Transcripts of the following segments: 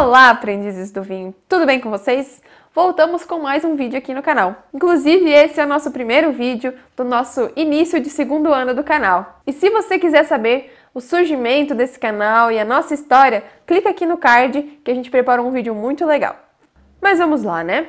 Olá, aprendizes do vinho! Tudo bem com vocês? Voltamos com mais um vídeo aqui no canal. Inclusive, esse é o nosso primeiro vídeo do nosso início de segundo ano do canal. E se você quiser saber o surgimento desse canal e a nossa história, clica aqui no card que a gente preparou um vídeo muito legal. Mas vamos lá, né?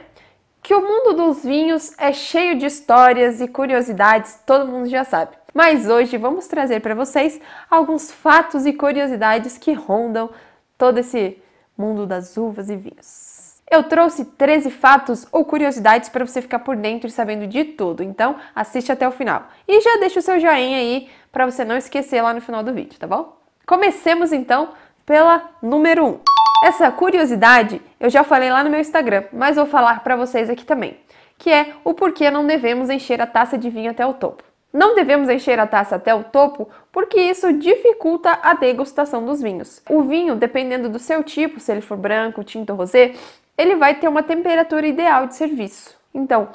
Que o mundo dos vinhos é cheio de histórias e curiosidades, todo mundo já sabe. Mas hoje vamos trazer para vocês alguns fatos e curiosidades que rondam todo esse mundo das uvas e vinhos. Eu trouxe 13 fatos ou curiosidades para você ficar por dentro e sabendo de tudo, então assiste até o final. E já deixa o seu joinha aí para você não esquecer lá no final do vídeo, tá bom? Comecemos então pela número 1. Essa curiosidade eu já falei lá no meu Instagram, mas vou falar para vocês aqui também, que é o porquê não devemos encher a taça de vinho até o topo. Não devemos encher a taça até o topo, porque isso dificulta a degustação dos vinhos. O vinho, dependendo do seu tipo, se ele for branco, tinto ou rosé, ele vai ter uma temperatura ideal de serviço. Então,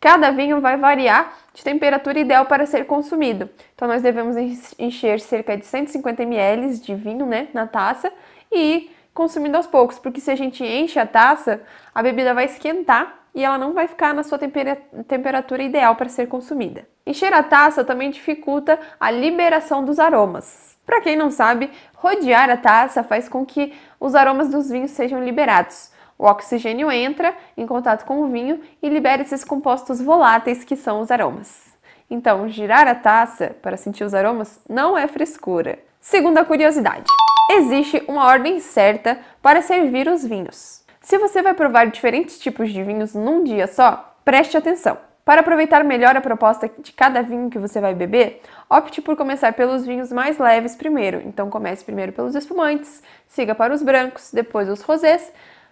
cada vinho vai variar de temperatura ideal para ser consumido. Então, nós devemos encher cerca de 150 ml de vinho né, na taça e ir consumindo aos poucos, porque se a gente enche a taça, a bebida vai esquentar e ela não vai ficar na sua temperatura ideal para ser consumida. Encher a taça também dificulta a liberação dos aromas. Para quem não sabe, rodear a taça faz com que os aromas dos vinhos sejam liberados. O oxigênio entra em contato com o vinho e libera esses compostos voláteis que são os aromas. Então, girar a taça para sentir os aromas não é frescura. Segunda curiosidade: existe uma ordem certa para servir os vinhos. Se você vai provar diferentes tipos de vinhos num dia só, preste atenção. Para aproveitar melhor a proposta de cada vinho que você vai beber, opte por começar pelos vinhos mais leves primeiro. Então comece primeiro pelos espumantes, siga para os brancos, depois os rosés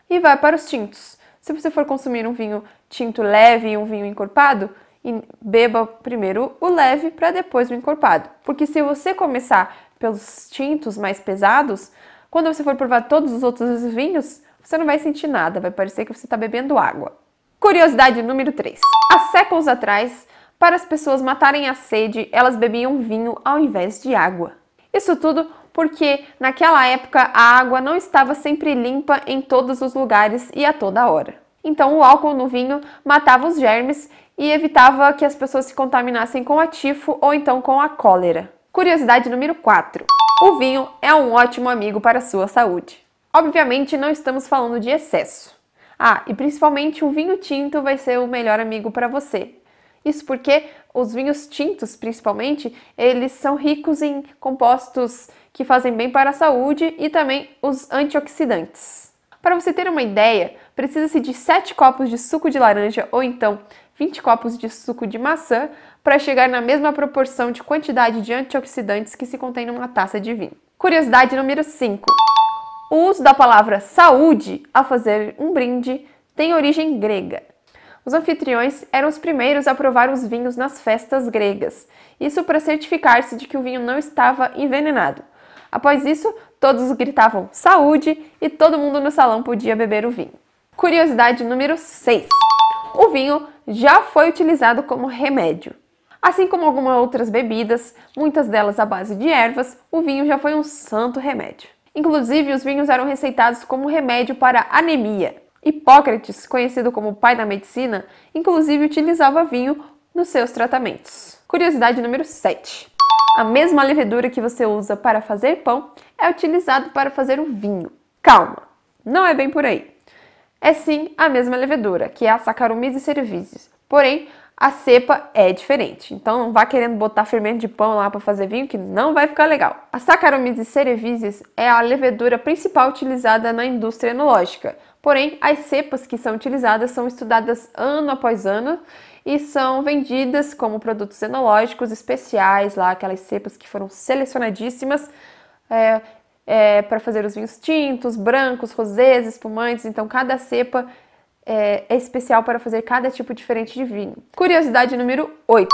e vá para os tintos. Se você for consumir um vinho tinto leve e um vinho encorpado, beba primeiro o leve para depois o encorpado. Porque se você começar pelos tintos mais pesados, quando você for provar todos os outros vinhos, você não vai sentir nada, vai parecer que você está bebendo água. Curiosidade número 3. Há séculos atrás, para as pessoas matarem a sede, elas bebiam vinho ao invés de água. Isso tudo porque naquela época a água não estava sempre limpa em todos os lugares e a toda hora. Então o álcool no vinho matava os germes e evitava que as pessoas se contaminassem com a tifo ou então com a cólera. Curiosidade número 4. O vinho é um ótimo amigo para a sua saúde. Obviamente não estamos falando de excesso. Ah, e principalmente o vinho tinto vai ser o melhor amigo para você. Isso porque os vinhos tintos, principalmente, eles são ricos em compostos que fazem bem para a saúde e também os antioxidantes. Para você ter uma ideia, precisa-se de 7 copos de suco de laranja ou então 20 copos de suco de maçã para chegar na mesma proporção de quantidade de antioxidantes que se contém numa taça de vinho. Curiosidade número 5. O uso da palavra saúde a fazer um brinde tem origem grega. Os anfitriões eram os primeiros a provar os vinhos nas festas gregas, isso para certificar-se de que o vinho não estava envenenado. Após isso, todos gritavam saúde e todo mundo no salão podia beber o vinho. Curiosidade número 6. O vinho já foi utilizado como remédio. Assim como algumas outras bebidas, muitas delas à base de ervas, o vinho já foi um santo remédio. Inclusive, os vinhos eram receitados como remédio para anemia. Hipócrates, conhecido como pai da medicina, inclusive utilizava vinho nos seus tratamentos. Curiosidade número 7. A mesma levedura que você usa para fazer pão é utilizada para fazer o vinho. Calma, não é bem por aí. É sim a mesma levedura, que é a Saccharomyces cerevisiae. Porém, a cepa é diferente. Então não vá querendo botar fermento de pão lá para fazer vinho que não vai ficar legal. A Saccharomyces cerevisiae é a levedura principal utilizada na indústria enológica. Porém, as cepas que são utilizadas são estudadas ano após ano e são vendidas como produtos enológicos especiais, lá aquelas cepas que foram selecionadíssimas é, é, para fazer os vinhos tintos, brancos, rosés, espumantes. Então, cada cepa é, é especial para fazer cada tipo diferente de vinho. Curiosidade número 8.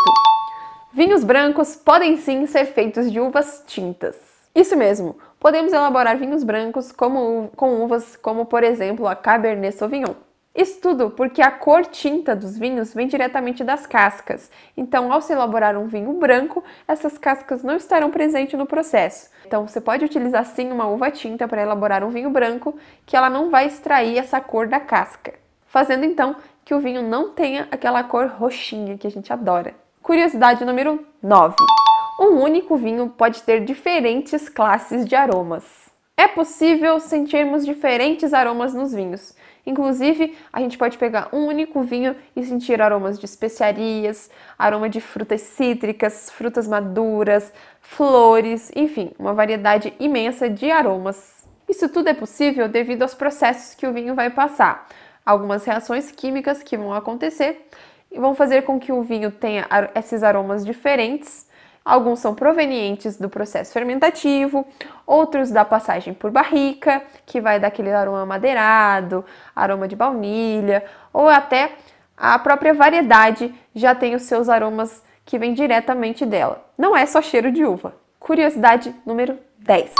Vinhos brancos podem sim ser feitos de uvas tintas. Isso mesmo, podemos elaborar vinhos brancos como, com uvas como, por exemplo, a Cabernet Sauvignon. Isso tudo porque a cor tinta dos vinhos vem diretamente das cascas. Então, ao se elaborar um vinho branco, essas cascas não estarão presentes no processo. Então, você pode utilizar sim uma uva tinta para elaborar um vinho branco, que ela não vai extrair essa cor da casca fazendo então que o vinho não tenha aquela cor roxinha que a gente adora. Curiosidade número 9. Um único vinho pode ter diferentes classes de aromas. É possível sentirmos diferentes aromas nos vinhos. Inclusive, a gente pode pegar um único vinho e sentir aromas de especiarias, aroma de frutas cítricas, frutas maduras, flores, enfim, uma variedade imensa de aromas. Isso tudo é possível devido aos processos que o vinho vai passar algumas reações químicas que vão acontecer e vão fazer com que o vinho tenha esses aromas diferentes. Alguns são provenientes do processo fermentativo, outros da passagem por barrica, que vai dar aquele aroma madeirado, aroma de baunilha, ou até a própria variedade já tem os seus aromas que vêm diretamente dela. Não é só cheiro de uva. Curiosidade número 10.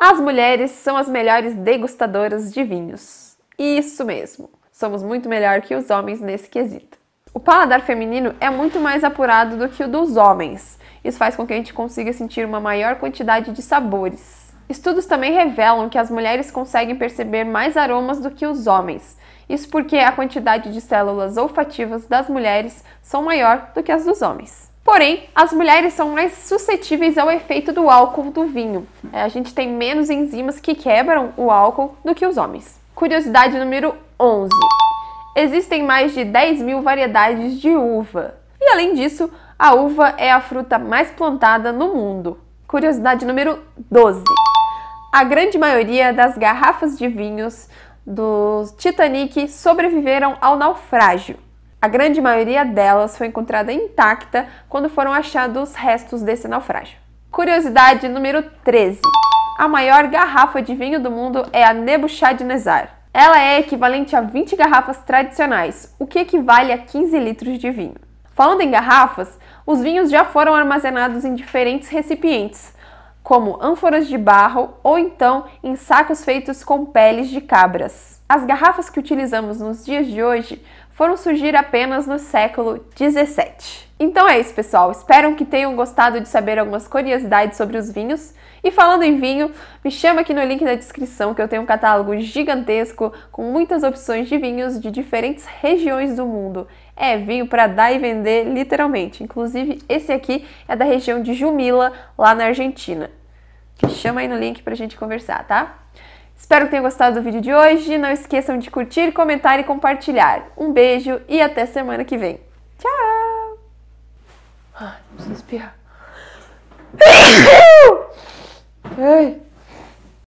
As mulheres são as melhores degustadoras de vinhos. Isso mesmo, somos muito melhor que os homens nesse quesito. O paladar feminino é muito mais apurado do que o dos homens. Isso faz com que a gente consiga sentir uma maior quantidade de sabores. Estudos também revelam que as mulheres conseguem perceber mais aromas do que os homens. Isso porque a quantidade de células olfativas das mulheres são maior do que as dos homens. Porém, as mulheres são mais suscetíveis ao efeito do álcool do vinho. É, a gente tem menos enzimas que quebram o álcool do que os homens. Curiosidade número 11. Existem mais de 10 mil variedades de uva. E além disso, a uva é a fruta mais plantada no mundo. Curiosidade número 12. A grande maioria das garrafas de vinhos do Titanic sobreviveram ao naufrágio. A grande maioria delas foi encontrada intacta quando foram achados restos desse naufrágio. Curiosidade número 13 a maior garrafa de vinho do mundo é a Nebuchadnezzar. Ela é equivalente a 20 garrafas tradicionais, o que equivale a 15 litros de vinho. Falando em garrafas, os vinhos já foram armazenados em diferentes recipientes, como ânforas de barro ou então em sacos feitos com peles de cabras. As garrafas que utilizamos nos dias de hoje foram surgir apenas no século 17. Então é isso, pessoal. Espero que tenham gostado de saber algumas curiosidades sobre os vinhos. E falando em vinho, me chama aqui no link da descrição que eu tenho um catálogo gigantesco com muitas opções de vinhos de diferentes regiões do mundo. É vinho para dar e vender, literalmente. Inclusive, esse aqui é da região de Jumila, lá na Argentina. Me chama aí no link pra gente conversar, tá? Espero que tenham gostado do vídeo de hoje. Não esqueçam de curtir, comentar e compartilhar. Um beijo e até semana que vem. Tchau! Ai, preciso espirrar. Ai.